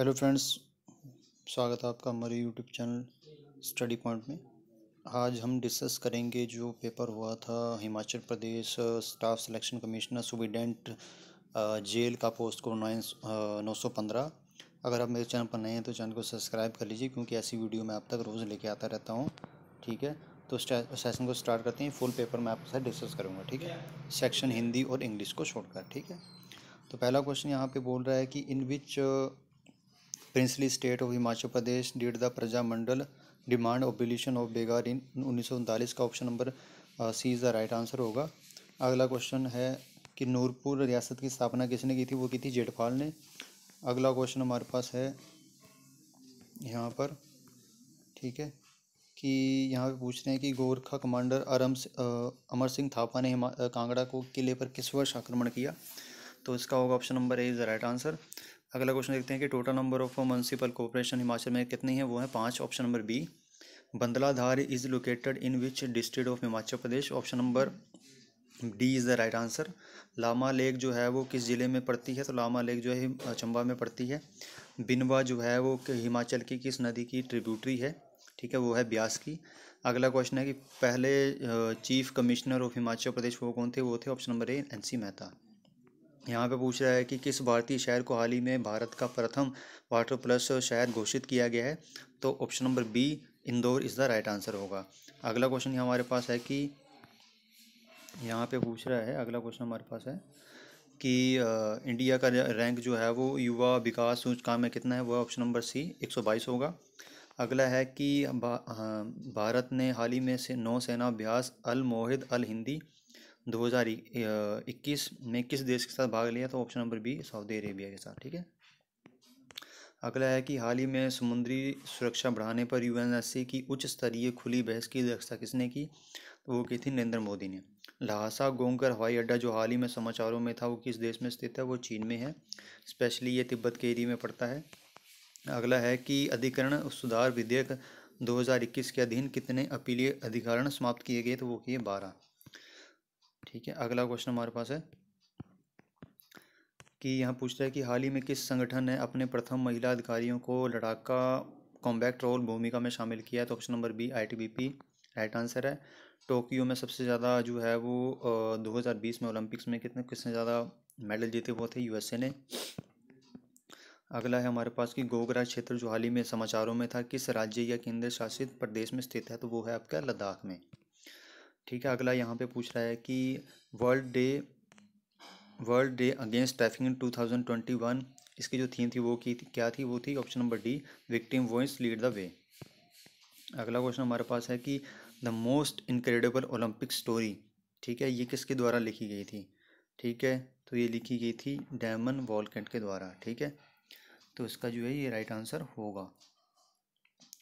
Hello friends स्वागत है आपका हमारे यूट्यूब चैनल स्टडी पॉइंट में आज हम डिस्कस करेंगे जो पेपर हुआ था Himachal Pradesh staff selection commissioner सुविडेंट जेल का पोस्ट कोड नाइन नौ सौ पंद्रह अगर आप मेरे चैनल पर नए हैं तो चैनल को सब्सक्राइब कर लीजिए क्योंकि ऐसी वीडियो मैं आप तक रोज़ लेके आता रहता हूँ ठीक है तो सेशन को स्टार्ट करते हैं फुल पेपर मैं आपके साथ डिस्कस करूँगा ठीक है सेक्शन हिंदी और इंग्लिश को छोड़कर ठीक है तो पहला क्वेश्चन यहाँ पे बोल रहा है कि in which princely state of Himachal Pradesh did the Prajamandal demand demand of of begar in उन्नीस का option number C is the right answer होगा अगला क्वेश्चन है कि नूरपुर रियासत की स्थापना किसने की थी वो की थी जेठपाल ने अगला क्वेश्चन हमारे पास है यहाँ पर ठीक है कि यहाँ पे पूछ रहे हैं कि गोरखा कमांडर अरम अमर सिंह थापा ने कांगड़ा को किले पर किस वर्ष आक्रमण किया तो इसका होगा option number A is the right answer अगला क्वेश्चन देखते हैं कि total number of municipal corporation Himachal में कितनी है वो है पाँच option number B Bandladhar is located in which district of Himachal Pradesh option number D is the right answer Lama lake जो है वो किस ज़िले में पड़ती है तो लामा लेक जो है चंबा में पड़ती है बिनवा जो है वो हिमाचल की किस नदी की ट्रिब्यूटरी है ठीक है वो है ब्यास की अगला क्वेश्चन है कि पहले chief commissioner of Himachal Pradesh वो कौन थे वो थे option number A N C Mehta यहाँ पे पूछ रहा है कि किस भारतीय शहर को हाल ही में भारत का प्रथम वाटर प्लस शहर घोषित किया गया है तो option number B Indore is the right answer होगा अगला क्वेश्चन हमारे पास है कि यहाँ पे पूछ रहा है अगला क्वेश्चन हमारे पास है कि इंडिया का रैंक जो है वो युवा विकास सूचकांक में कितना है वह ऑप्शन नंबर सी एक सौ बाईस होगा अगला है कि भा, भारत ने हाल ही में से नौसेना अभ्यास अल मोहिद अल हिंदी 2021 में किस देश के साथ भाग लिया तो option number B Saudi Arabia के साथ ठीक है अगला है कि हाल ही में समुद्री सुरक्षा बढ़ाने पर यू की उच्च स्तरीय खुली बहस की अध्यक्षता किसने की तो वो की थी नरेंद्र मोदी ने लहासा गोंगकर हवाई अड्डा जो हाल ही में समाचारों में था वो किस देश में स्थित है वो चीन में है स्पेशली ये तिब्बत के एरिया में पड़ता है अगला है कि अधिकरण सुधार विधेयक 2021 के अधीन कितने अपीलीय अधिकारण समाप्त किए गए तो वो किए बारह ठीक है अगला क्वेश्चन हमारे पास है कि यहाँ पूछता है कि हाल ही में किस संगठन ने अपने प्रथम महिला अधिकारियों को लड़ाका कॉम्बैक्ट रोल भूमिका में शामिल किया तो option number B ITBP right answer है टोक्यो में सबसे ज़्यादा जो है वो 2020 में ओलंपिक्स में कितने किसने ज़्यादा मेडल जीते वो थे यूएसए ने अगला है हमारे पास कि गोगरा क्षेत्र जो हाल ही में समाचारों में था किस राज्य या केंद्र शासित प्रदेश में स्थित है तो वो है आपका लद्दाख में ठीक है अगला यहाँ पे पूछ रहा है कि world day world day against trafficking one इसकी जो थीम थी वो की क्या थी वो थी option number D victim voice lead the way अगला क्वेश्चन हमारे पास है कि the most incredible Olympic story ठीक है ये किसके द्वारा लिखी गई थी ठीक है तो ये लिखी गई थी डैमन वॉलकेंट के द्वारा ठीक है तो इसका जो है ये राइट आंसर होगा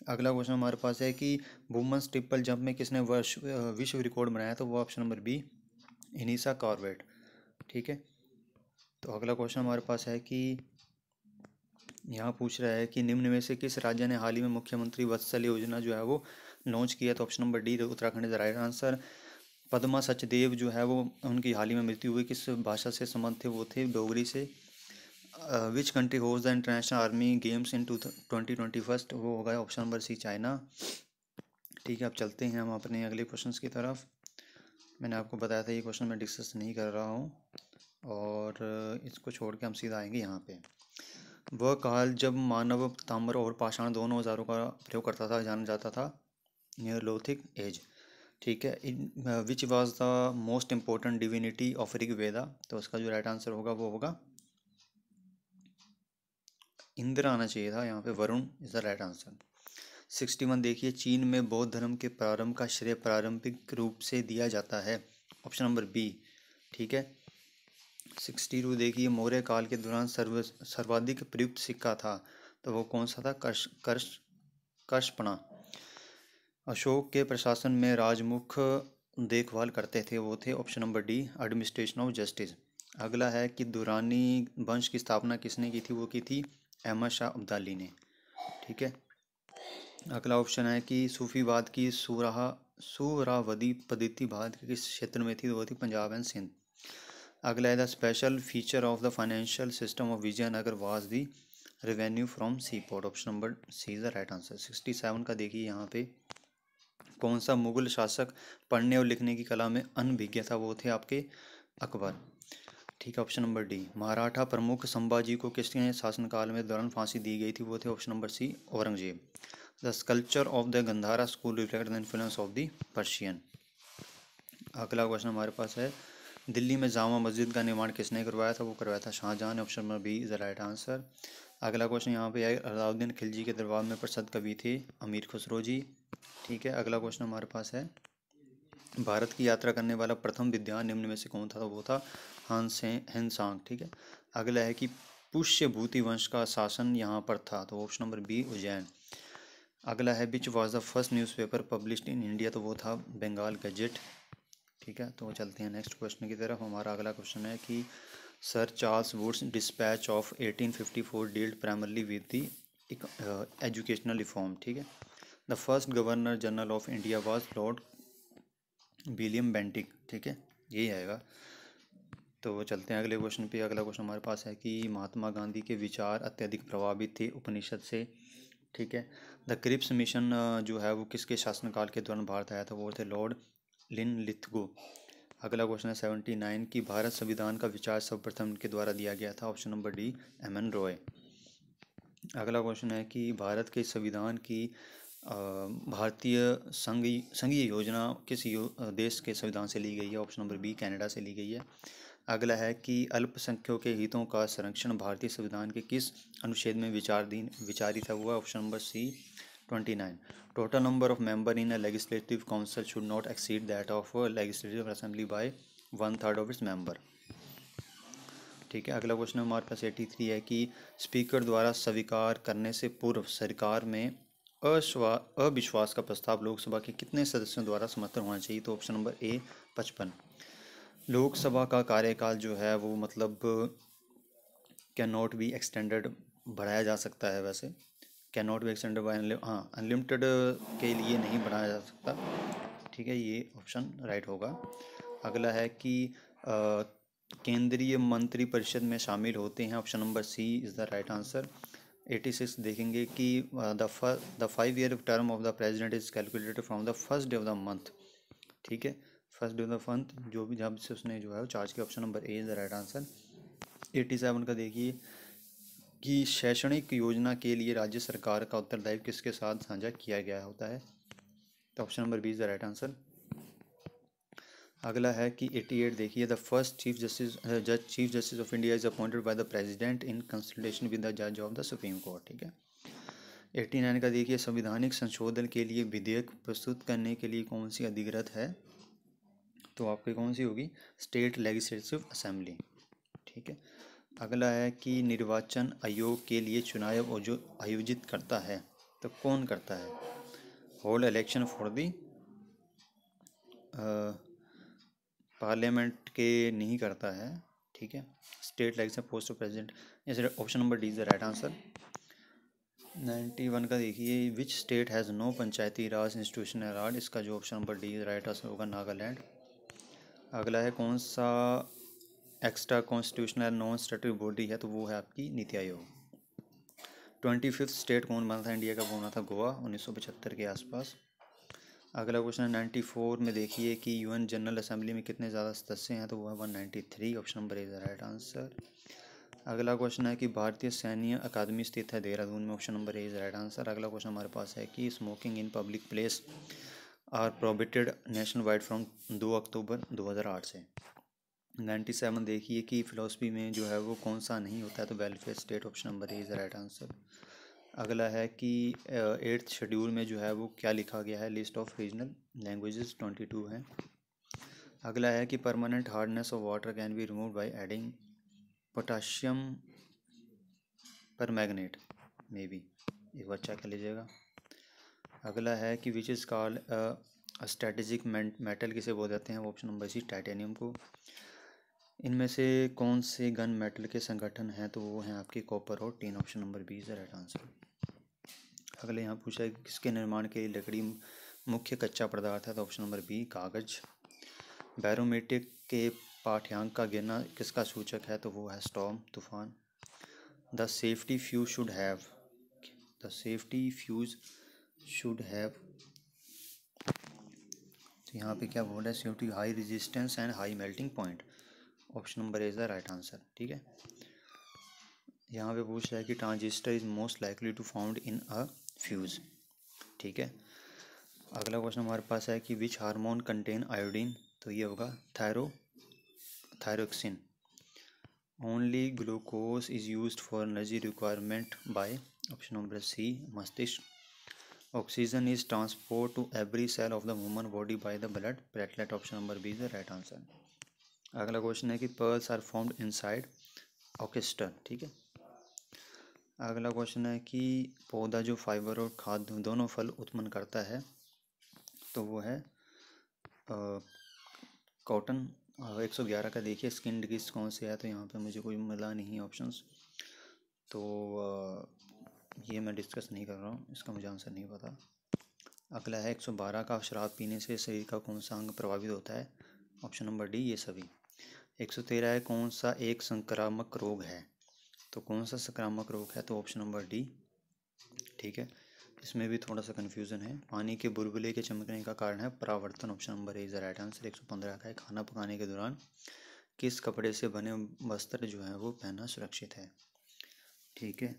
अगला क्वेश्चन हमारे पास है कि वुमेंस ट्रिपल जंप में किसने वर्ष विश्व रिकॉर्ड बनाया तो वो ऑप्शन नंबर बी इनिसा कॉर्बेट ठीक है तो अगला क्वेश्चन हमारे पास है कि यहाँ पूछ रहा है कि निम्न में से किस राज्य ने हाल ही में मुख्यमंत्री वत्सल योजना जो है वो लॉन्च किया तो option number D Uttarakhand is right answer Padma Sachdev जो है वो उनकी हाल ही में मृत्यु हुई किस भाषा से संबंध थे वो थे डोगरी से विच कंट्री होज the international army games in two twenty twenty first वो होगा ऑप्शन नंबर सी चाइना ठीक है अब चलते हैं हम अपने अगले क्वेश्चन की तरफ मैंने आपको बताया था ये क्वेश्चन मैं डिस्कस नहीं कर रहा हूँ और uh, इसको छोड़ के हम सीधा आएंगे यहाँ पे वह काल जब मानव ताम्र और पाषाण दोनों औजारों का प्रयोग करता था जाना जाता था नियरलोथिक एज ठीक है in which was the most important divinity of Rig Veda तो उसका जो राइट आंसर होगा वो होगा इंद्र आना चाहिए था यहाँ पे Varun is the right answer sixty one देखिए चीन में बौद्ध धर्म के प्रारंभ का श्रेय प्रारंभिक रूप से दिया जाता है ऑप्शन नंबर बी ठीक है सिक्सटी टू देखिए मौर्य काल के दौरान सर्व सर्वाधिक प्रयुक्त सिक्का था तो वो कौन सा था कर्ष कर्ष कर्षपणा अशोक के प्रशासन में राजमुख देखभाल करते थे वो थे option number D administration of justice अगला है कि दुरानी वंश की स्थापना किसने की थी वो की थी अहमद शाह अब्दाली ने ठीक है अगला ऑप्शन है कि सूफीवाद की सूरा सुरावदी पद्धति भारत के किस क्षेत्र में थी वो थी पंजाब एंड सिंध अगला है the special feature of the financial system of Vijayanagar was the revenue from sea port option number C is the right answer sixty seven का देखिए यहाँ पे कौन सा मुगल शासक पढ़ने और लिखने की कला में अनभिज्ञ था वो थे आपके अकबर ठीक है ऑप्शन नंबर डी मराठा प्रमुख संभाजी को किसके शासनकाल में दौरान फांसी दी गई थी वो थे option number C Aurangzeb the sculpture of the Gandhara school reflect the influence of the Persian अगला क्वेश्चन हमारे पास है दिल्ली में जामा मस्जिद का निर्माण किसने करवाया था वो करवाया था शाहजहाँ ने option number B is the right answer अगला क्वेश्चन यहाँ पे है अलाउद्दीन खिलजी के दरबार में प्रसिद्ध कवि थे अमीर खुसरो जी ठीक है अगला क्वेश्चन हमारे पास है भारत की यात्रा करने वाला प्रथम विद्वान निम्न में से कौन था तो वो था हांस हेनसांग ठीक है अगला है कि पुष्यभूति वंश का शासन यहाँ पर था तो ऑप्शन नंबर बी उज्जैन अगला है which was the first newspaper published in India तो वो था बंगाल गजेट ठीक है तो चलते हैं नेक्स्ट क्वेश्चन की तरफ हमारा अगला क्वेश्चन है कि sir Charles Wood's dispatch of 1854 dealt primarily with the educational reform ठीक है the first governor general of India was lord William Bentinck ठीक है यही आएगा तो चलते हैं अगले क्वेश्चन पे अगला क्वेश्चन हमारे पास है कि महात्मा गांधी के विचार अत्यधिक प्रभावित थे उपनिषद से ठीक है द क्रिप्स मिशन जो है वो किसके शासनकाल के दौरान भारत आया था वो थे लॉर्ड लिन लिथगो अगला क्वेश्चन है सेवेंटी नाइन की भारत संविधान का विचार सर्वप्रथम के द्वारा दिया गया था option number D M N Roy अगला क्वेश्चन है कि भारत के संविधान की भारतीय संघ संघीय योजना किस यो, देश के संविधान से ली गई है ऑप्शन नंबर बी कनाडा से ली गई है अगला है कि अल्पसंख्यकों के हितों का संरक्षण भारतीय संविधान के किस अनुच्छेद में विचारधीन विचारित हुआ option number C twenty nine total number of member in a legislative council should not exceed that of legislative assembly by one third of its member ठीक है अगला क्वेश्चन हमारे पास एटी थ्री है कि स्पीकर द्वारा स्वीकार करने से पूर्व सरकार में अविश्वास का प्रस्ताव लोकसभा के कितने सदस्यों द्वारा समर्थन होना चाहिए तो ऑप्शन नंबर ए पचपन लोकसभा का कार्यकाल जो है वो मतलब कैन नॉट बी एक्सटेंडेड बढ़ाया जा सकता है वैसे can not be extended by हाँ अनलिमिटेड के लिए नहीं बढ़ाया जा सकता ठीक है ये ऑप्शन राइट होगा अगला है कि केंद्रीय मंत्रिपरिषद में शामिल होते हैं option number C is the right answer 86 देखेंगे कि the five year term of the president is calculated from the first day of the month ठीक है first day of the month जो भी जहाँ से उसने जो है चार्ज के option number A is the right answer eighty seven का देखिए कि शैक्षणिक योजना के लिए राज्य सरकार का उत्तरदायित्व किसके साथ साझा किया गया होता है तो option number B is the right answer अगला है कि 88 देखिए द फर्स्ट चीफ जस्टिस जज chief justice of India is appointed by the president in consultation with the जज ऑफ द सुप्रीम कोर्ट ठीक है 89 का देखिए संविधानिक संशोधन के लिए विधेयक प्रस्तुत करने के लिए कौन सी अधिग्रत है तो आपकी कौन सी होगी स्टेट लेजिस्लेटिव असेंबली ठीक है अगला है कि निर्वाचन आयोग के लिए चुनाव आयोजित करता है तो कौन करता है hold election for the parliament के नहीं करता है ठीक है स्टेट से पोस्ट ऑफ प्रेजिडेंट जैसे option number D is the right answer ninety one का देखिए which state has no panchayati raj institution allowed इसका जो option number D right answer होगा नागालैंड अगला है कौन सा extra constitutional non statutory body है तो वो है आपकी नीति आयोग ट्वेंटी फिफ्थ स्टेट कौन बना था इंडिया का वो बना था गोवा उन्नीस सौ पचहत्तर के आसपास अगला क्वेश्चन है नाइन्टी फोर में देखिए कि यूएन जनरल असेंबली में कितने ज़्यादा सदस्य हैं तो वो है one ninety three option number is right answer अगला क्वेश्चन है कि भारतीय सैन्य अकादमी स्थित है देहरादून में option number is right answer अगला क्वेश्चन हमारे पास है कि smoking in public place are prohibited national wide from दो अक्टूबर दो हज़ार आठ से नाइन्टी सेवन देखिए कि फिलोसफी में जो है वो कौन सा नहीं होता है तो welfare state option number is right answer अगला है कि एट्थ शेड्यूल में जो है वो क्या लिखा गया है list of regional languages twenty two है अगला है कि permanent hardness of water can be remove by adding potassium permanganate may be एक बार चेक कर लीजिएगा अगला है कि which is call strategic metal किसे बोल जाते हैं ऑप्शन नंबर सी टाइटेनियम को इनमें से कौन से गन मेटल के संगठन हैं तो वो हैं आपके कॉपर और tin option number B is the right answer अगले यहाँ पूछा है किसके निर्माण के लिए लकड़ी मुख्य कच्चा पदार्थ है तो ऑप्शन नंबर बी कागज बैरोमेट्रिक के पाठ्यांक का गिरना किसका सूचक है तो वो है स्टॉम तूफान the safety fuse should have the safety fuse should have तो यहाँ पे क्या बोल रहा है safety high resistance and high melting point option number is the right answer ठीक है यहाँ पे पूछ रहा है कि transistor is most likely to found in a fuse ठीक है अगला क्वेश्चन हमारे पास है कि विच हार्मोन कंटेन आयोडीन तो ये होगा थायरो thyroxine only glucose is use for energy requirement by option number C मस्तिष्क oxygen is transport to every cell of the woman body by the blood platelet option number B is the right answer अगला question है कि pearls are formed inside ऑकेस्टन ठीक है अगला question है कि पौधा जो फाइबर और खाद दोनों फल उत्पन्न करता है तो वो है कॉटन एक सौ ग्यारह का देखिए स्किन डिजीज कौन से है तो यहाँ पे मुझे कोई मिला नहीं ऑप्शंस तो आ, ये मैं डिस्कस नहीं कर रहा हूँ इसका मुझे आंसर नहीं पता अगला है एक सौ बारह का शराब पीने से शरीर का कौन सा अंग प्रभावित होता है ऑप्शन नंबर डी ये सभी एक सौ तेरह है कौन सा एक संक्रामक रोग है तो कौन सा संक्रामक रोग है तो ऑप्शन नंबर डी ठीक है इसमें भी थोड़ा सा कन्फ्यूज़न है पानी के बुलबुले के चमकने का कारण है परावर्तन option number A is right answer एक सौ पंद्रह का है खाना पकाने के दौरान किस कपड़े से बने वस्त्र जो है वो पहनना सुरक्षित है ठीक है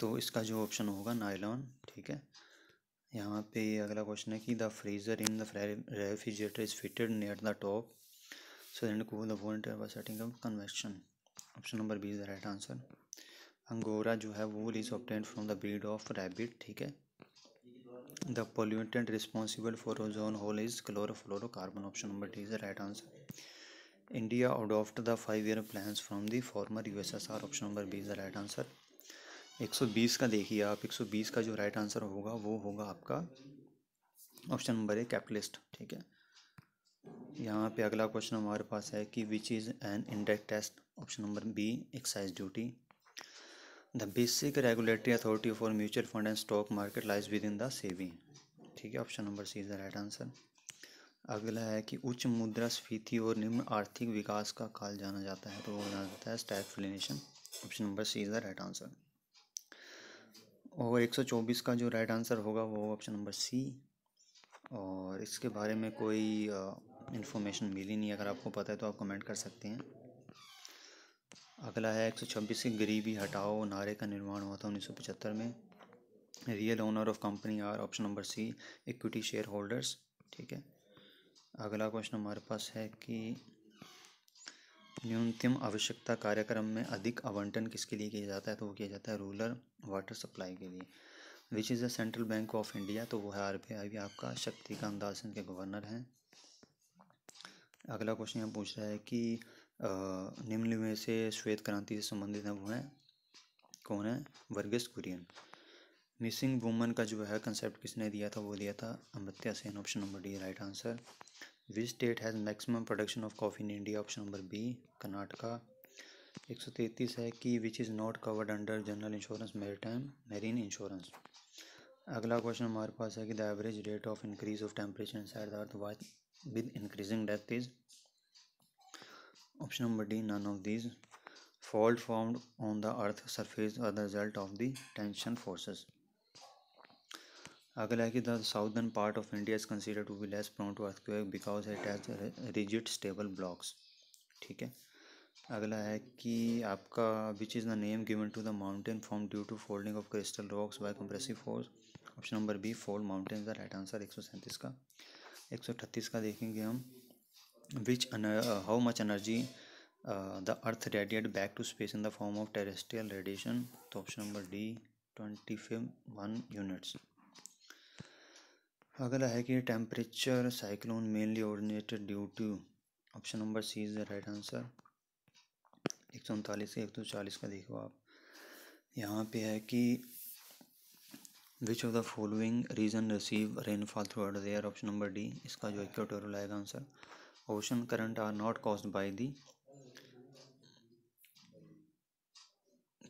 तो इसका जो ऑप्शन होगा नायलॉन ठीक है यहाँ पे अगला क्वेश्चन है कि the freezer in the refrigerator is fitted near the top Cylindrical cool, the foreign air by setting up convection. Option number B is the right angora जो है wool is obtain from the breed of rabbit ठीक है the pollutant responsible for ozone hole is chlorofluorocarbon option number D is the right answer India adopt the five year plan from the former U S S R option number B is the right answer 120 का देखिए आप 120 का जो right answer होगा वो होगा आपका option number ए capitalist ठीक है यहाँ पे अगला क्वेश्चन हमारे पास है कि which is an index test option number B excise duty the basic regulatory authority for mutual fund and stock market lies with in the saving ठीक है option number C is the right answer अगला है कि उच्च मुद्रा स्फीति और निम्न आर्थिक विकास का काल जाना जाता है तो वो जाना जाता है stagflation option number C is the right answer और 124 का जो राइट आंसर होगा वो ऑप्शन नंबर सी और इसके बारे में कोई इन्फॉर्मेशन मिली नहीं अगर आपको पता है तो आप कमेंट कर सकते हैं अगला है एक सौ छब्बीस की गरीबी हटाओ नारे का निर्माण हुआ था उन्नीस सौ पचहत्तर में real owner of company are option number C equity share holders ठीक है अगला क्वेश्चन हमारे पास है कि न्यूनतम आवश्यकता कार्यक्रम में अधिक आवंटन किसके लिए किया जाता है तो वो किया जाता है रूरल वाटर सप्लाई के लिए which is the central bank of India तो वो है आर बी आई भी आपका शक्तिकांत दास इनके गवर्नर हैं अगला क्वेश्चन यहाँ पूछ रहा है कि निम्न में से श्वेत क्रांति से संबंधित है वो है कौन है वर्गीस कुरियन मिसिंग वुमन का जो है कंसेप्ट किसने दिया था वो दिया था Amartya Sen option number D right answer which state has maximum production of coffee in India option number B Karnataka एक सौ तैंतीस है कि which is not covered under general insurance time marine insurance अगला क्वेश्चन हमारे पास है कि the average rate of increase of temperature inside the earth with increasing depth is option number d none of these fault formed on the earth surface are the result of the tension forces अगला है कि the southern part of India is consider to be less prone to earthquake because it has rigid stable blocks ठीक है अगला है कि आपका which is the name given to the mountain form due to folding of crystal rocks by compressive force option number B fold mountains the right answer एक सौ सैंतीस का एक सौ अठतीस का देखेंगे हम which how much energy the earth radiate back to space in the form of terrestrial radiation तो option number D twenty five one units अगला है कि temperature cyclone mainly originated due to option number C is the right answer एक सौ उनतालीस से एक सौ चालीस का देखो आप यहाँ पे है कि which of the following region receive rainfall throughout the year option number D इसका जो इक्वेटोरियल आएगा answer ocean current are not cause by the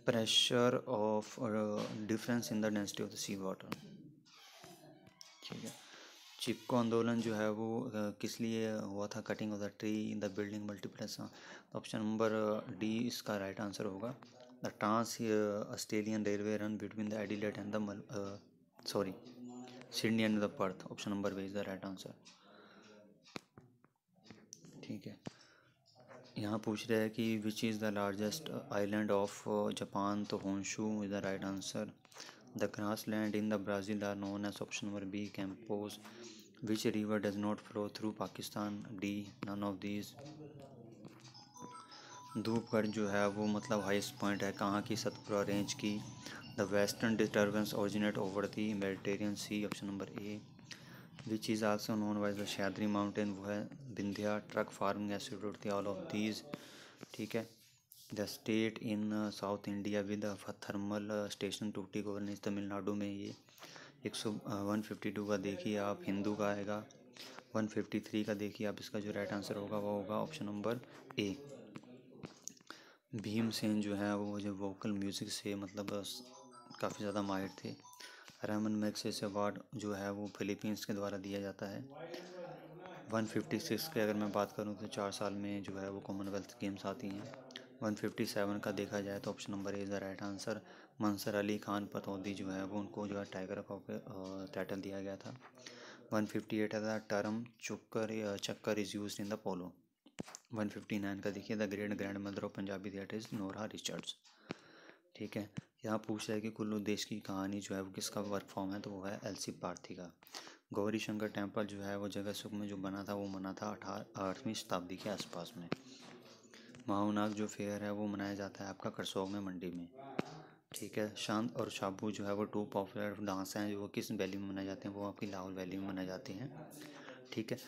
pressure of difference in the density of the sea water ठीक है चिपको आंदोलन जो है वो किस लिए हुआ था cutting of the tree in the building multiplex option number D इसका राइट आंसर होगा the Trans uh, Australian Railway run between the Adelaide and the uh, sorry Sydney and the Perth. Option number B is the right answer. ठीक है यहाँ पूछ रहा है कि which is the largest island of Japan तो Honshu is the right answer the grassland in the Brazil are known as option number B campos which river does not flow through Pakistan D none of these Dhupgarh जो है वो मतलब highest point है कहाँ की Satpura range की the western disturbance originate over the Mediterranean sea option number A which is also known wise the Sahyadri mountain वो है बिंध्या ट्रक फार्मिंग एस्टीट्यूट थी ऑल ऑफ दीज ठीक है the state in south India with thermal station टूटी governance Tamil Nadu में ये एक सौ वन फिफ्टी टू का देखिए आप हिंदू का आएगा वन फिफ्टी थ्री का देखिए आप इसका जो राइट आंसर होगा वो होगा ऑप्शन नंबर ए भीमसेन मतलब जो है वो जो वोकल म्यूज़िक से मतलब काफ़ी ज़्यादा माहिर थे रहमन मैक्स अवार्ड जो है वो फिलीपींस के द्वारा दिया जाता है 156 के अगर मैं बात करूँ तो चार साल में जो है वो कॉमनवेल्थ गेम्स आती हैं 157 का देखा जाए तो option number A is the right answer Mansoor Ali Khan Pataudi जो है वो उनको जो है टाइगर का टाइटल दिया गया था 158 fifty eight term chukker chakkar is use in the polo one fifty nine का देखिए the great grand mother of Punjabi theatre is Nora Richards ठीक है यहाँ पूछ रहा है कि कुल्लू देश की कहानी जो है वो किसका वर्क फॉर्म है तो वो है एलसी पार्थी का गौरी शंकर टेम्पल जो है वो जगह सुख में जो बना था वो मना था अठारह आठवीं शताब्दी के आसपास में माओनाग जो फेयर है वो मनाया जाता है आपका करसोग में मंडी में ठीक है शांत और शाबू जो है वो टू पॉपुलर डांस हैं वो किस वैली में मनाए जाते हैं वो आपकी लाहौल वैली में मनाए जाते हैं ठीक है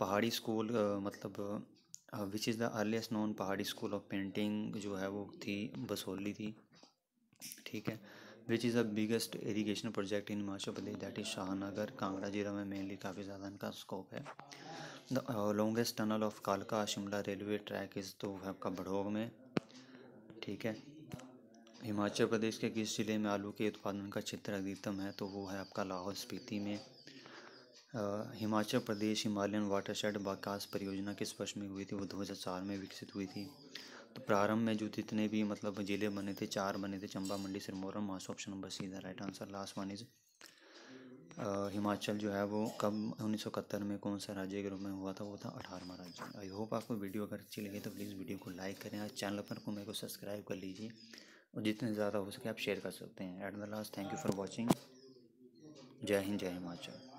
पहाड़ी स्कूल मतलब which is the earliest non Pahari school of painting जो है वो थी बसोली थी ठीक है which is the biggest irrigation project in Himachal Pradesh that is Shahnagar Kangra जिला में मेनली काफ़ी ज़्यादा इनका स्कोप है द लॉन्गेस्ट टनल ऑफ कालका शिमला रेलवे ट्रैक इज़ तो है आपका भड़ोग में ठीक है हिमाचल प्रदेश के किस ज़िले में आलू के उत्पादन का क्षेत्र अधिकतम है तो वो है आपका लाहौल स्पीति में Himachal Pradesh Himalayan watershed बाकास परियोजना किस वर्ष में हुई थी वो 2004 में विकसित हुई थी तो प्रारंभ में जो जितने भी मतलब ज़िले बने थे चार बने थे चंबा मंडी सिरमौर और मास option number C the right answer last one is Himachal जो है वो कब उन्नीस में कौन सा राज्य के रूप में हुआ था वो था अठारहवा राज्य आई होप आपको वीडियो अगर अच्छी लगी तो प्लीज़ वीडियो को लाइक करें और चैनल पर को मेरे को सब्सक्राइब कर लीजिए और जितने ज़्यादा हो सके आप शेयर कर सकते हैं at the last thank you for watching Jai Hind जय हिमाचल